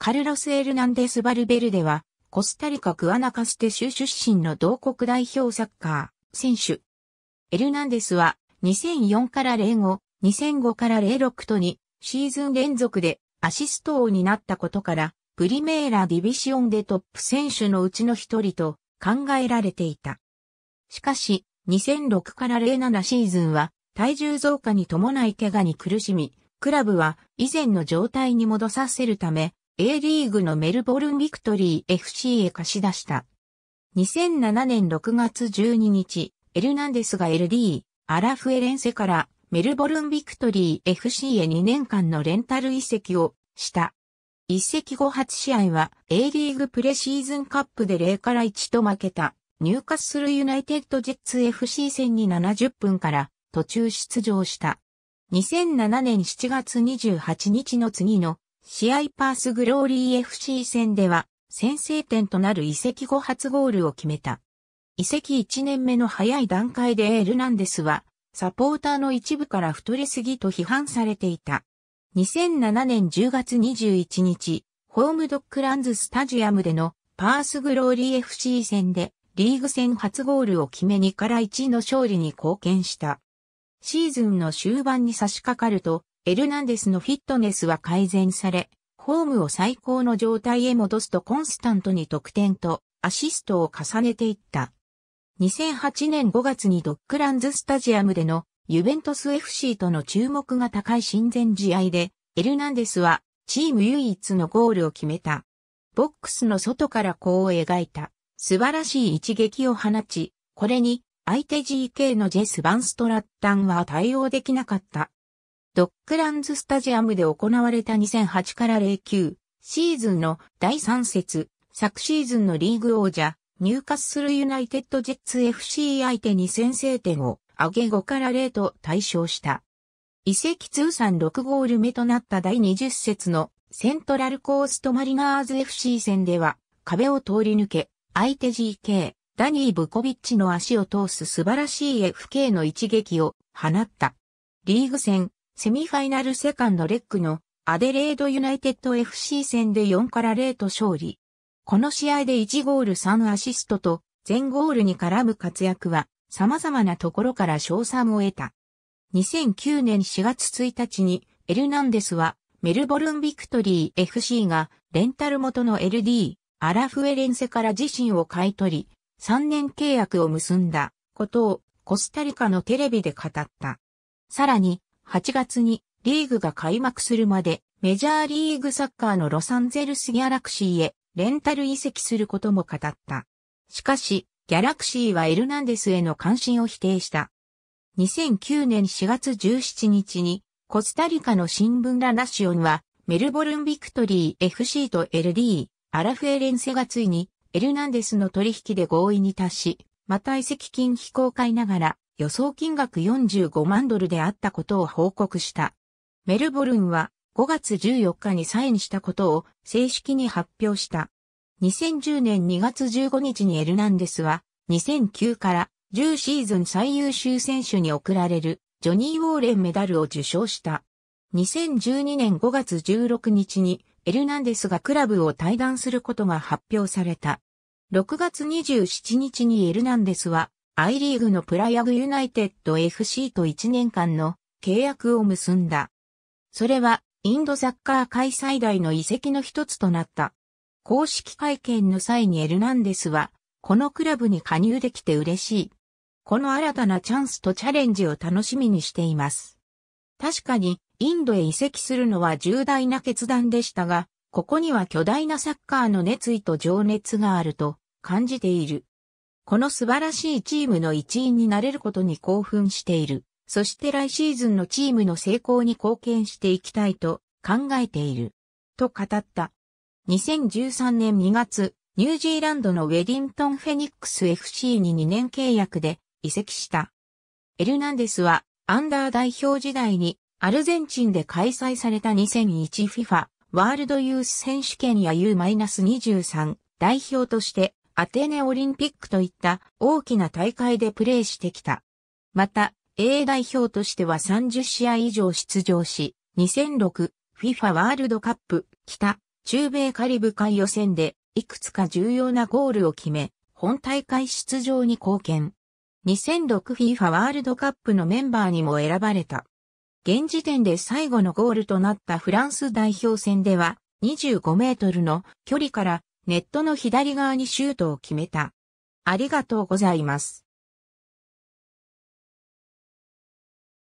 カルロス・エルナンデス・バルベルデは、コスタリカ・クアナカステ州出身の同国代表サッカー、選手。エルナンデスは、2004から05、2005から06と2、シーズン連続でアシスト王になったことから、プリメーラ・ディビシオンでトップ選手のうちの一人と考えられていた。しかし、2006から07シーズンは、体重増加に伴い怪我に苦しみ、クラブは以前の状態に戻させるため、A リーグのメルボルンビクトリー FC へ貸し出した。2007年6月12日、エルナンデスが LD、アラフエレンセからメルボルンビクトリー FC へ2年間のレンタル移籍をした。移籍後初試合は A リーグプレシーズンカップで0から1と負けた、入荷するユナイテッドジェッツ FC 戦に70分から途中出場した。2007年7月28日の次の試合パースグローリー FC 戦では、先制点となる移籍後初ゴールを決めた。移籍1年目の早い段階でエルナンデスは、サポーターの一部から太りすぎと批判されていた。2007年10月21日、ホームドックランズスタジアムでのパースグローリー FC 戦でリーグ戦初ゴールを決め2から1の勝利に貢献した。シーズンの終盤に差し掛かるとエルナンデスのフィットネスは改善され、ホームを最高の状態へ戻すとコンスタントに得点とアシストを重ねていった。2008年5月にドッグランズスタジアムでのユベントス FC との注目が高い親善試合で、エルナンデスはチーム唯一のゴールを決めた。ボックスの外から弧を描いた素晴らしい一撃を放ち、これに相手 GK のジェス・バンストラッタンは対応できなかった。ドックランズスタジアムで行われた2008から09シーズンの第3節、昨シーズンのリーグ王者、ニューカッスルユナイテッドジェッツ FC 相手に先制点を上げ5から0と対象した。移籍通算6ゴール目となった第20節のセントラルコーストマリナーズ FC 戦では壁を通り抜け、相手 GK、ダニー・ブコビッチの足を通す素晴らしい FK の一撃を放った。リーグ戦セミファイナルセカンドレックのアデレードユナイテッド FC 戦で4から0と勝利。この試合で1ゴール3アシストと全ゴールに絡む活躍は様々なところから賞賛を得た。2009年4月1日にエルナンデスはメルボルンビクトリー FC がレンタル元の LD アラフエレンセから自身を買い取り3年契約を結んだことをコスタリカのテレビで語った。さらに8月にリーグが開幕するまでメジャーリーグサッカーのロサンゼルスギャラクシーへレンタル移籍することも語った。しかし、ギャラクシーはエルナンデスへの関心を否定した。2009年4月17日にコスタリカの新聞ラナシオンはメルボルンビクトリー FC と LD アラフエレンセがついにエルナンデスの取引で合意に達し、また移籍金非公開ながら予想金額45万ドルであったことを報告した。メルボルンは5月14日にサインしたことを正式に発表した。2010年2月15日にエルナンデスは2009から10シーズン最優秀選手に贈られるジョニー・ウォーレンメダルを受賞した。2012年5月16日にエルナンデスがクラブを退団することが発表された。6月27日にエルナンデスはアイリーグのプライアグユナイテッド FC と1年間の契約を結んだ。それはインドサッカー界最大の遺跡の一つとなった。公式会見の際にエルナンデスは、このクラブに加入できて嬉しい。この新たなチャンスとチャレンジを楽しみにしています。確かに、インドへ移籍するのは重大な決断でしたが、ここには巨大なサッカーの熱意と情熱があると感じている。この素晴らしいチームの一員になれることに興奮している。そして来シーズンのチームの成功に貢献していきたいと考えている。と語った。2013年2月、ニュージーランドのウェディントン・フェニックス FC に2年契約で移籍した。エルナンデスはアンダー代表時代にアルゼンチンで開催された 2001FIFA ワールドユース選手権や U-23 代表としてアテネオリンピックといった大きな大会でプレーしてきた。また、A 代表としては30試合以上出場し、2006 FIFA ワールドカップ北中米カリブ海予選でいくつか重要なゴールを決め、本大会出場に貢献。2006 FIFA ワールドカップのメンバーにも選ばれた。現時点で最後のゴールとなったフランス代表戦では25メートルの距離からネットの左側にシュートを決めた。ありがとうございます。